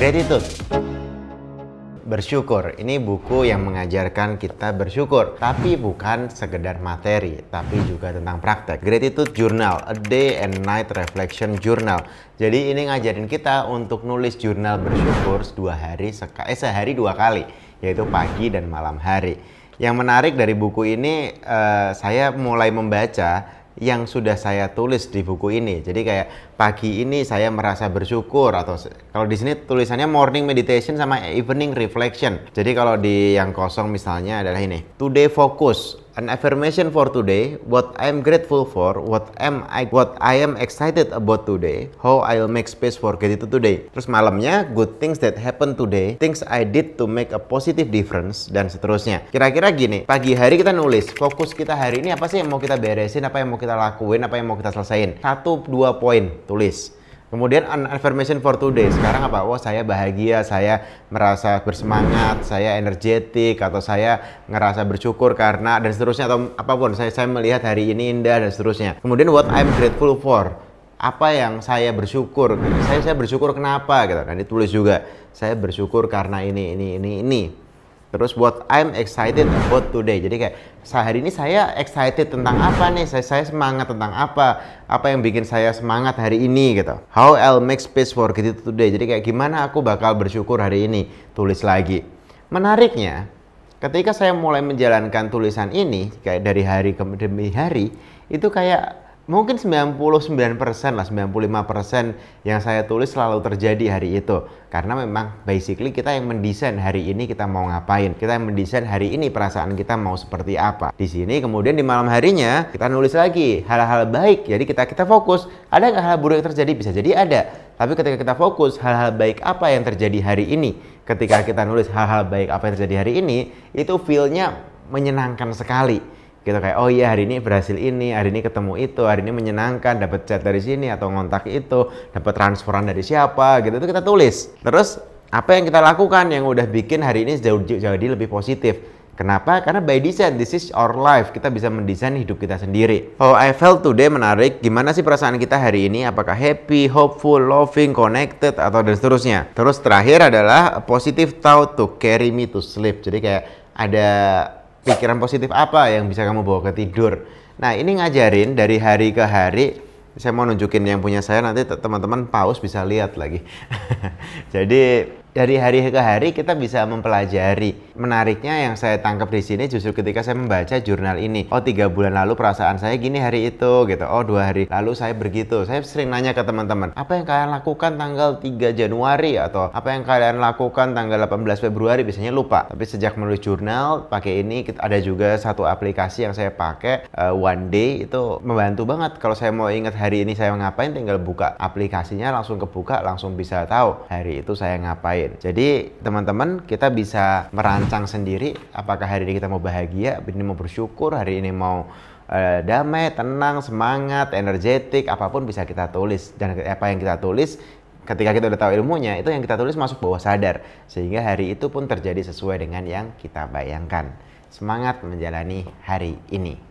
Gratitude. Bersyukur, ini buku yang mengajarkan kita bersyukur, tapi bukan sekedar materi, tapi juga tentang praktek. Gratitude Journal, A Day and Night Reflection Journal. Jadi ini ngajarin kita untuk nulis jurnal bersyukur dua hari eh, sehari dua kali, yaitu pagi dan malam hari. Yang menarik dari buku ini, eh, saya mulai membaca yang sudah saya tulis di buku ini. Jadi kayak pagi ini saya merasa bersyukur atau kalau di sini tulisannya morning meditation sama evening reflection. Jadi kalau di yang kosong misalnya adalah ini. Today focus an affirmation for today, what I'm grateful for, what am I what I am excited about today, how I'll make space for gratitude today. Terus malamnya good things that happen today, things I did to make a positive difference dan seterusnya. Kira-kira gini, pagi hari kita nulis fokus kita hari ini apa sih yang mau kita beresin, apa yang mau kita lakuin, apa yang mau kita selesaikan. Satu dua poin tulis. Kemudian an affirmation for today. Sekarang apa? Oh, saya bahagia, saya merasa bersemangat, saya energetik, atau saya ngerasa bersyukur karena dan seterusnya atau apapun. Saya saya melihat hari ini indah dan seterusnya. Kemudian what I'm grateful for. Apa yang saya bersyukur? Saya saya bersyukur kenapa? Gitu. Dan ditulis juga. Saya bersyukur karena ini ini ini ini. Terus buat I'm excited about today. Jadi kayak sehari ini saya excited tentang apa nih? Saya, saya semangat tentang apa? Apa yang bikin saya semangat hari ini gitu. How I'll make space for it today. Jadi kayak gimana aku bakal bersyukur hari ini? Tulis lagi. Menariknya, ketika saya mulai menjalankan tulisan ini kayak dari hari ke demi hari, itu kayak mungkin 99% lah 95% yang saya tulis selalu terjadi hari itu karena memang basically kita yang mendesain hari ini kita mau ngapain kita yang mendesain hari ini perasaan kita mau seperti apa di sini kemudian di malam harinya kita nulis lagi hal-hal baik jadi kita kita fokus ada nggak hal buruk yang terjadi bisa jadi ada tapi ketika kita fokus hal-hal baik apa yang terjadi hari ini ketika kita nulis hal-hal baik apa yang terjadi hari ini itu feelnya menyenangkan sekali gitu kayak oh iya hari ini berhasil ini hari ini ketemu itu hari ini menyenangkan dapat chat dari sini atau ngontak itu dapat transferan dari siapa gitu itu kita tulis terus apa yang kita lakukan yang udah bikin hari ini jauh jadi lebih positif Kenapa? Karena by design, this is our life. Kita bisa mendesain hidup kita sendiri. Oh, I felt today menarik. Gimana sih perasaan kita hari ini? Apakah happy, hopeful, loving, connected, atau dan seterusnya. Terus terakhir adalah positive thought to carry me to sleep. Jadi kayak ada pikiran positif apa yang bisa kamu bawa ke tidur. Nah, ini ngajarin dari hari ke hari. Saya mau nunjukin yang punya saya nanti teman-teman paus bisa lihat lagi. Jadi dari hari ke hari kita bisa mempelajari. Menariknya yang saya tangkap di sini justru ketika saya membaca jurnal ini. Oh tiga bulan lalu perasaan saya gini hari itu gitu. Oh dua hari lalu saya begitu. Saya sering nanya ke teman-teman, apa yang kalian lakukan tanggal 3 Januari atau apa yang kalian lakukan tanggal 18 Februari biasanya lupa. Tapi sejak menulis jurnal pakai ini ada juga satu aplikasi yang saya pakai uh, One Day itu membantu banget. Kalau saya mau ingat hari ini saya ngapain tinggal buka aplikasinya langsung kebuka langsung bisa tahu hari itu saya ngapain lain. Jadi teman-teman kita bisa merancang sendiri apakah hari ini kita mau bahagia, hari ini mau bersyukur, hari ini mau eh, damai, tenang, semangat, energetik, apapun bisa kita tulis dan apa yang kita tulis ketika kita udah tahu ilmunya itu yang kita tulis masuk bawah sadar sehingga hari itu pun terjadi sesuai dengan yang kita bayangkan. Semangat menjalani hari ini.